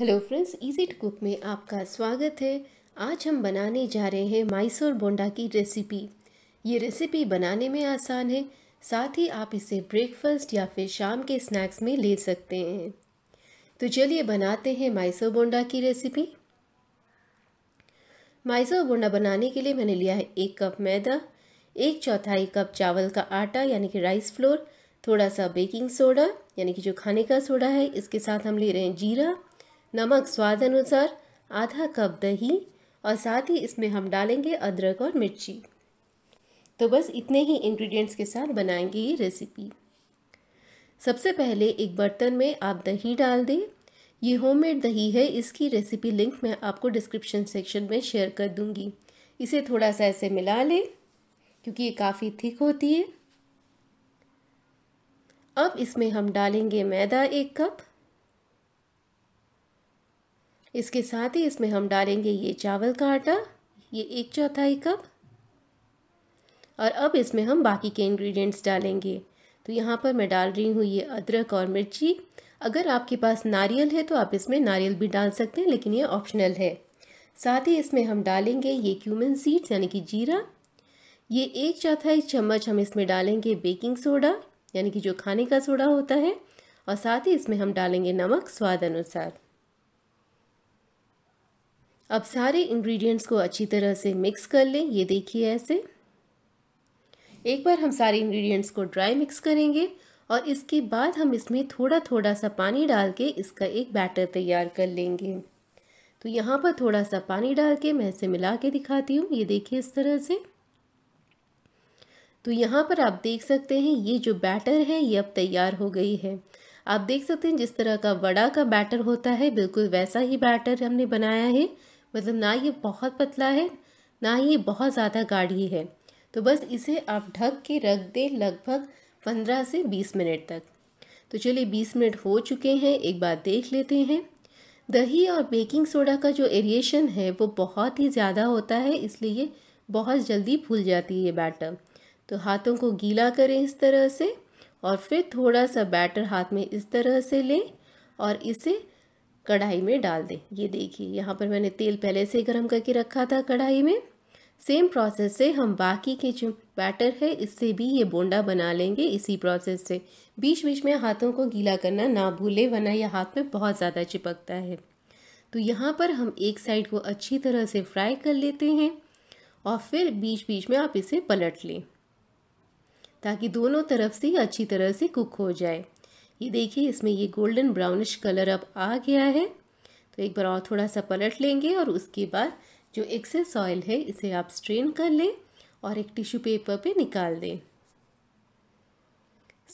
hello friends easy to cook में आपका स्वागत है आज हम बनाने जा रहे हैं माइसोर बोंडा की रेसिपी ये रेसिपी बनाने में आसान है साथ ही आप इसे ब्रेकफास्ट या फिर शाम के स्नैक्स में ले सकते हैं तो चलिए बनाते हैं माइसोर बोंडा की रेसिपी माइसोर बोंडा बनाने के लिए मैंने लिया है एक कप मैदा एक चौथाई कप चावल का आटा यानी कि राइस फ्लोर थोड़ा सा बेकिंग सोडा यानी कि जो खाने का सोडा है इसके साथ हम ले रहे हैं जीरा नमक स्वाद अनुसार आधा कप दही और साथ ही इसमें हम डालेंगे अदरक और मिर्ची तो बस इतने ही इंग्रेडिएंट्स के साथ बनाएंगे ये रेसिपी सबसे पहले एक बर्तन में आप दही डाल दें ये होममेड दही है इसकी रेसिपी लिंक मैं आपको डिस्क्रिप्शन सेक्शन में शेयर कर दूंगी इसे थोड़ा सा ऐसे मिला लें क्योंकि ये काफ़ी थिक होती है अब इसमें हम डालेंगे मैदा एक कप इसके साथ ही इसमें हम डालेंगे ये चावल का आटा ये एक चौथाई कप और अब इसमें हम बाकी के इंग्रेडिएंट्स डालेंगे तो यहाँ पर मैं डाल रही हूँ ये अदरक और मिर्ची अगर आपके पास नारियल है तो आप इसमें नारियल भी डाल सकते हैं लेकिन ये ऑप्शनल है साथ ही इसमें हम डालेंगे ये क्यूमन सीड्स यानी कि जीरा ये एक चौथाई चम्मच हम इसमें डालेंगे बेकिंग सोडा यानी कि जो खाने का सोडा होता है और साथ ही इसमें हम डालेंगे नमक स्वाद अनुसार अब सारे इंग्रेडिएंट्स को अच्छी तरह से मिक्स कर लें ये देखिए ऐसे एक बार हम सारे इंग्रेडिएंट्स को ड्राई मिक्स करेंगे और इसके बाद हम इसमें थोड़ा थोड़ा सा पानी डाल के इसका एक बैटर तैयार कर लेंगे तो यहाँ पर थोड़ा सा पानी डाल के मैं इसे मिला के दिखाती हूँ ये देखिए इस तरह से तो यहाँ पर आप देख सकते हैं ये जो बैटर है ये अब तैयार हो गई है आप देख सकते हैं जिस तरह का वड़ा का बैटर होता है बिल्कुल वैसा ही बैटर हमने बनाया है मतलब ना ये बहुत पतला है ना ही ये बहुत ज़्यादा गाढ़ी है तो बस इसे आप ढक के रख दें लगभग पंद्रह से बीस मिनट तक तो चलिए बीस मिनट हो चुके हैं एक बार देख लेते हैं दही और बेकिंग सोडा का जो एरिएशन है वो बहुत ही ज़्यादा होता है इसलिए ये बहुत जल्दी फूल जाती है ये बैटर तो हाथों को गीला करें इस तरह से और फिर थोड़ा सा बैटर हाथ में इस तरह से लें और इसे कढ़ाई में डाल दें ये देखिए यहाँ पर मैंने तेल पहले से गर्म करके रखा था कढ़ाई में सेम प्रोसेस से हम बाकी के जो बैटर है इससे भी ये बोंडा बना लेंगे इसी प्रोसेस से बीच बीच में हाथों को गीला करना ना भूले वरना यह हाथ में बहुत ज़्यादा चिपकता है तो यहाँ पर हम एक साइड को अच्छी तरह से फ्राई कर लेते हैं और फिर बीच बीच में आप इसे पलट लें ताकि दोनों तरफ से अच्छी तरह से कुक हो जाए ये देखिए इसमें ये गोल्डन ब्राउनिश कलर अब आ गया है तो एक बार और थोड़ा सा पलट लेंगे और उसके बाद जो एक्सेस ऑयल है इसे आप स्ट्रेन कर लें और एक टिश्यू पेपर पे निकाल दें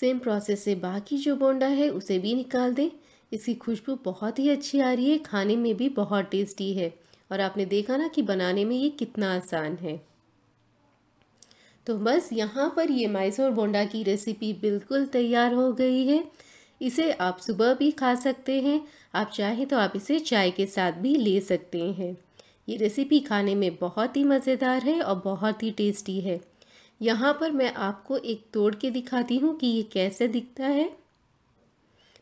सेम प्रोसेस से बाकी जो बोंडा है उसे भी निकाल दें इसकी खुशबू बहुत ही अच्छी आ रही है खाने में भी बहुत टेस्टी है और आपने देखा ना कि बनाने में ये कितना आसान है तो बस यहाँ पर ये माइसोर बोंडा की रेसिपी बिल्कुल तैयार हो गई है इसे आप सुबह भी खा सकते हैं आप चाहें तो आप इसे चाय के साथ भी ले सकते हैं ये रेसिपी खाने में बहुत ही मज़ेदार है और बहुत ही टेस्टी है यहाँ पर मैं आपको एक तोड़ के दिखाती हूँ कि ये कैसे दिखता है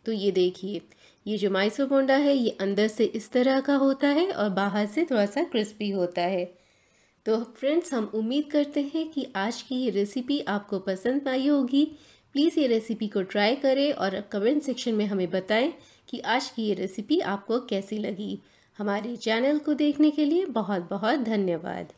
तो ये देखिए ये जो माइसो बोंडा है ये अंदर से इस तरह का होता है और बाहर से थोड़ा सा क्रिस्पी होता है तो फ्रेंड्स हम उम्मीद करते हैं कि आज की ये रेसिपी आपको पसंद आई होगी प्लीज़ ये रेसिपी को ट्राई करें और कमेंट सेक्शन में हमें बताएं कि आज की ये रेसिपी आपको कैसी लगी हमारे चैनल को देखने के लिए बहुत बहुत धन्यवाद